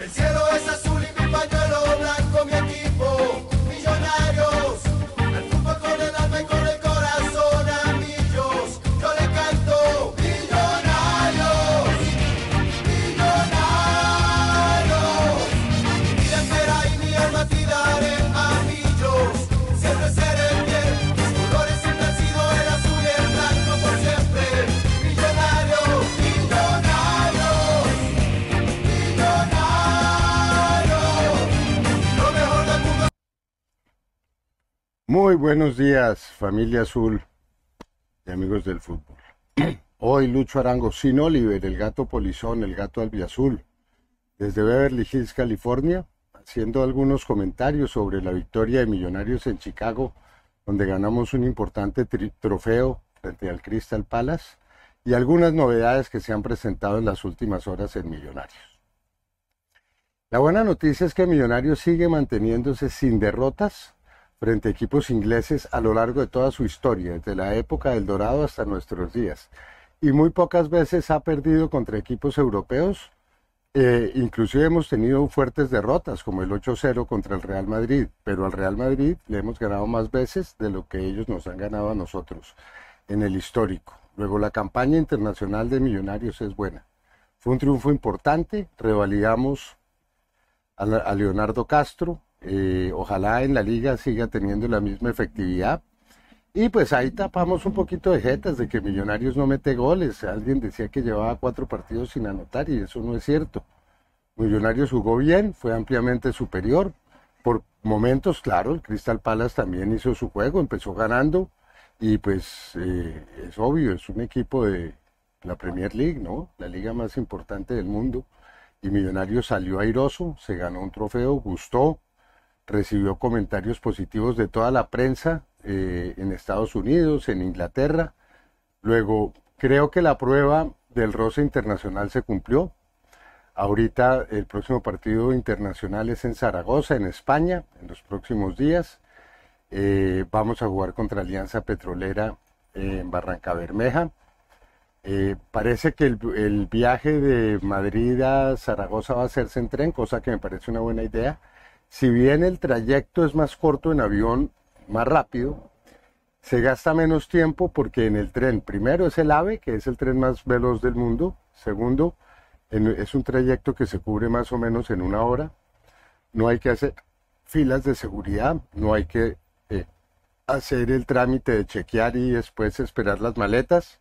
El cielo es azul. Muy buenos días, familia azul y amigos del fútbol. Hoy Lucho Arango sin Oliver, el gato polizón, el gato albiazul, desde Beverly Hills, California, haciendo algunos comentarios sobre la victoria de Millonarios en Chicago, donde ganamos un importante trofeo frente al Crystal Palace, y algunas novedades que se han presentado en las últimas horas en Millonarios. La buena noticia es que Millonarios sigue manteniéndose sin derrotas frente a equipos ingleses a lo largo de toda su historia, desde la época del Dorado hasta nuestros días. Y muy pocas veces ha perdido contra equipos europeos. Eh, inclusive hemos tenido fuertes derrotas, como el 8-0 contra el Real Madrid, pero al Real Madrid le hemos ganado más veces de lo que ellos nos han ganado a nosotros en el histórico. Luego la campaña internacional de Millonarios es buena. Fue un triunfo importante, revalidamos a Leonardo Castro, eh, ojalá en la liga siga teniendo la misma efectividad. Y pues ahí tapamos un poquito de jetas de que Millonarios no mete goles. Alguien decía que llevaba cuatro partidos sin anotar y eso no es cierto. Millonarios jugó bien, fue ampliamente superior. Por momentos, claro, el Crystal Palace también hizo su juego, empezó ganando y pues eh, es obvio, es un equipo de la Premier League, ¿no? La liga más importante del mundo. Y Millonarios salió airoso, se ganó un trofeo, gustó, recibió comentarios positivos de toda la prensa eh, en Estados Unidos, en Inglaterra. Luego, creo que la prueba del roce internacional se cumplió. Ahorita el próximo partido internacional es en Zaragoza, en España, en los próximos días. Eh, vamos a jugar contra Alianza Petrolera en Barranca Bermeja. Eh, parece que el, el viaje de Madrid a Zaragoza va a hacerse en tren, cosa que me parece una buena idea si bien el trayecto es más corto en avión, más rápido, se gasta menos tiempo porque en el tren, primero es el AVE, que es el tren más veloz del mundo, segundo, es un trayecto que se cubre más o menos en una hora, no hay que hacer filas de seguridad, no hay que eh, hacer el trámite de chequear y después esperar las maletas,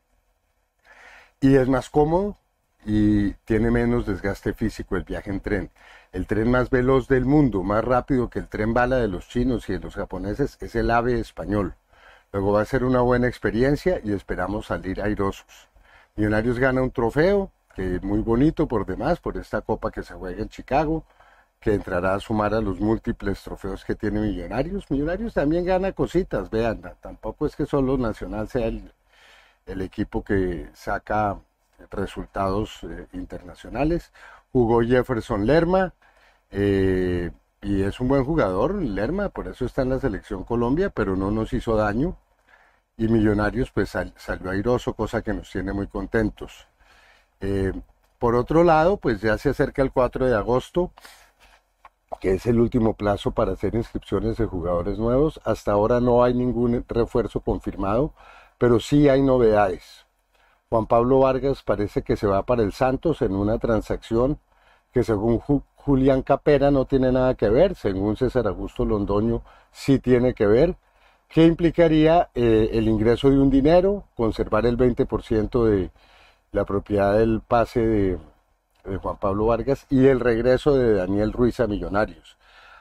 y es más cómodo, y tiene menos desgaste físico el viaje en tren. El tren más veloz del mundo, más rápido que el tren bala de los chinos y de los japoneses, es el AVE español. Luego va a ser una buena experiencia y esperamos salir airosos. Millonarios gana un trofeo, que es muy bonito por demás, por esta copa que se juega en Chicago, que entrará a sumar a los múltiples trofeos que tiene Millonarios. Millonarios también gana cositas, vean, tampoco es que solo Nacional sea el, el equipo que saca resultados eh, internacionales. Jugó Jefferson Lerma eh, y es un buen jugador, Lerma, por eso está en la selección Colombia, pero no nos hizo daño. Y Millonarios pues salió airoso, cosa que nos tiene muy contentos. Eh, por otro lado, pues ya se acerca el 4 de agosto, que es el último plazo para hacer inscripciones de jugadores nuevos. Hasta ahora no hay ningún refuerzo confirmado, pero sí hay novedades. Juan Pablo Vargas parece que se va para el Santos en una transacción que según Julián Capera no tiene nada que ver, según César Augusto Londoño sí tiene que ver, ¿Qué implicaría eh, el ingreso de un dinero, conservar el 20% de la propiedad del pase de, de Juan Pablo Vargas y el regreso de Daniel Ruiz a Millonarios.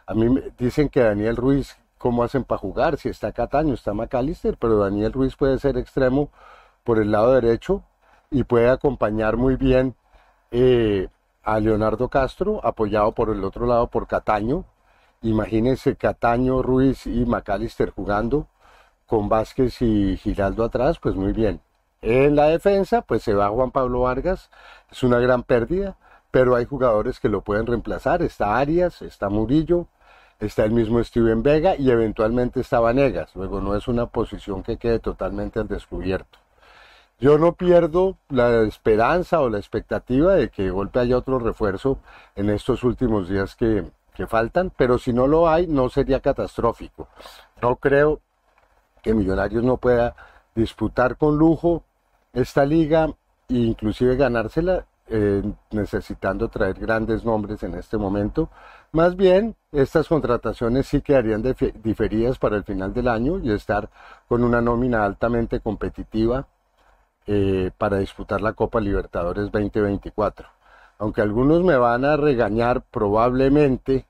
A mí dicen que Daniel Ruiz, ¿cómo hacen para jugar? Si está Cataño, está McAllister, pero Daniel Ruiz puede ser extremo por el lado derecho y puede acompañar muy bien eh, a Leonardo Castro, apoyado por el otro lado por Cataño. Imagínense Cataño, Ruiz y McAllister jugando con Vázquez y Giraldo atrás, pues muy bien. En la defensa, pues se va Juan Pablo Vargas, es una gran pérdida, pero hay jugadores que lo pueden reemplazar. Está Arias, está Murillo, está el mismo Steven Vega y eventualmente está Vanegas. Luego no es una posición que quede totalmente al descubierto yo no pierdo la esperanza o la expectativa de que golpe haya otro refuerzo en estos últimos días que, faltan, pero si no lo hay, no sería catastrófico. No creo que Millonarios no pueda disputar con lujo esta liga e inclusive ganársela eh, necesitando traer grandes nombres en este momento. Más bien, estas contrataciones sí quedarían diferidas para el final del año y estar con una nómina altamente competitiva eh, para disputar la Copa Libertadores 2024. Aunque algunos me van a regañar probablemente,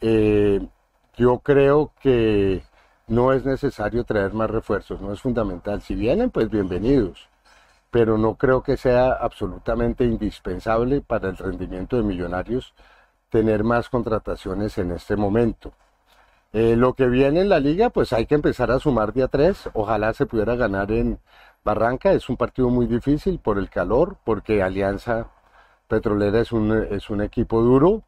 eh, yo creo que no es necesario traer más refuerzos, no es fundamental. Si vienen, pues bienvenidos, pero no creo que sea absolutamente indispensable para el rendimiento de Millonarios tener más contrataciones en este momento. Eh, lo que viene en la liga, pues hay que empezar a sumar día 3. Ojalá se pudiera ganar en Barranca es un partido muy difícil por el calor, porque Alianza Petrolera es un, es un equipo duro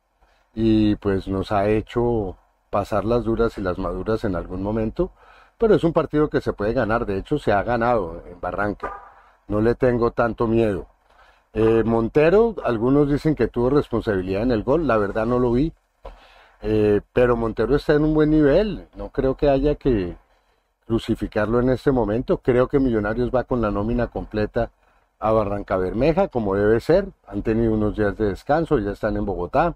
y pues nos ha hecho pasar las duras y las maduras en algún momento, pero es un partido que se puede ganar, de hecho se ha ganado en Barranca, no le tengo tanto miedo. Eh, Montero, algunos dicen que tuvo responsabilidad en el gol, la verdad no lo vi, eh, pero Montero está en un buen nivel, no creo que haya que, crucificarlo en este momento. Creo que Millonarios va con la nómina completa a Barranca Bermeja, como debe ser. Han tenido unos días de descanso, ya están en Bogotá.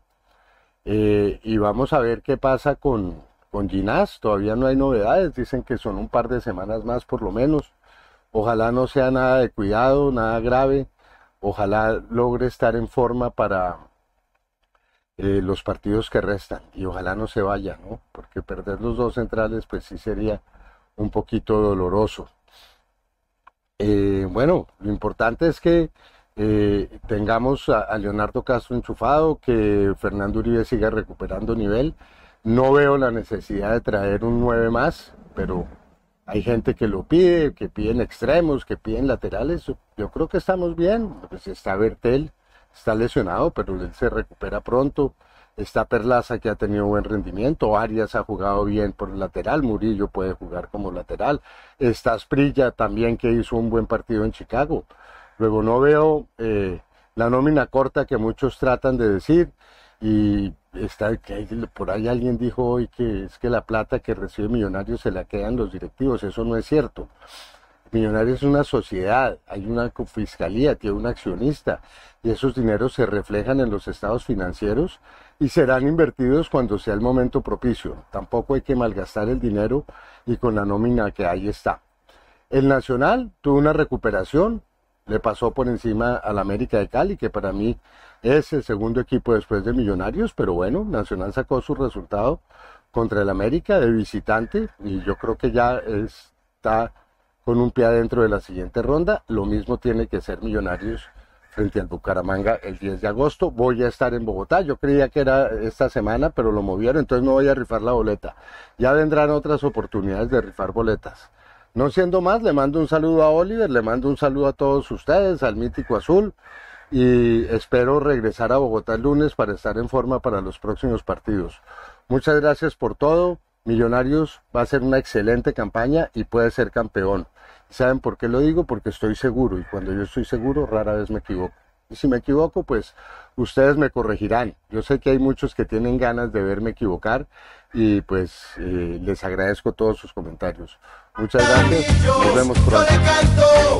Eh, y vamos a ver qué pasa con, con Ginás. Todavía no hay novedades, dicen que son un par de semanas más por lo menos. Ojalá no sea nada de cuidado, nada grave. Ojalá logre estar en forma para eh, los partidos que restan y ojalá no se vaya, ¿no? Porque perder los dos centrales, pues sí sería un poquito doloroso. Eh, bueno, lo importante es que eh, tengamos a, Leonardo Castro enchufado, que Fernando Uribe siga recuperando nivel. No veo la necesidad de traer un 9 más, pero hay gente que lo pide, que piden extremos, que piden laterales. Yo creo que estamos bien. Pues, está Bertel, está lesionado, pero él se recupera pronto. Está Perlaza que ha tenido buen rendimiento, Arias ha jugado bien por el lateral, Murillo puede jugar como lateral, está Sprilla también que hizo un buen partido en Chicago. Luego no veo eh, la nómina corta que muchos tratan de decir y está por ahí alguien dijo hoy que es que la plata que recibe Millonarios se la quedan los directivos, eso no es cierto. Millonarios es una sociedad, hay una fiscalía, tiene un accionista y esos dineros se reflejan en los estados financieros y serán invertidos cuando sea el momento propicio. Tampoco hay que malgastar el dinero y con la nómina que ahí está. El Nacional tuvo una recuperación, le pasó por encima al América de Cali, que para mí es el segundo equipo después de Millonarios, pero bueno, Nacional sacó su resultado contra el América de visitante y yo creo que ya está con un pie adentro de la siguiente ronda. Lo mismo tiene que ser Millonarios frente al Bucaramanga el 10 de agosto. Voy a estar en Bogotá. Yo creía que era esta semana, pero lo movieron, entonces no voy a rifar la boleta. Ya vendrán otras oportunidades de rifar boletas. No siendo más, le mando un saludo a Oliver, le mando un saludo a todos ustedes, al Mítico Azul, y espero regresar a Bogotá el lunes para estar en forma para los próximos partidos. Muchas gracias por todo. Millonarios va a ser una excelente campaña y puede ser campeón. ¿Saben por qué lo digo? Porque estoy seguro y cuando yo estoy seguro rara vez me equivoco. Y si me equivoco, pues ustedes me corregirán. Yo sé que hay muchos que tienen ganas de verme equivocar y pues eh, les agradezco todos sus comentarios. Muchas gracias. Nos vemos pronto.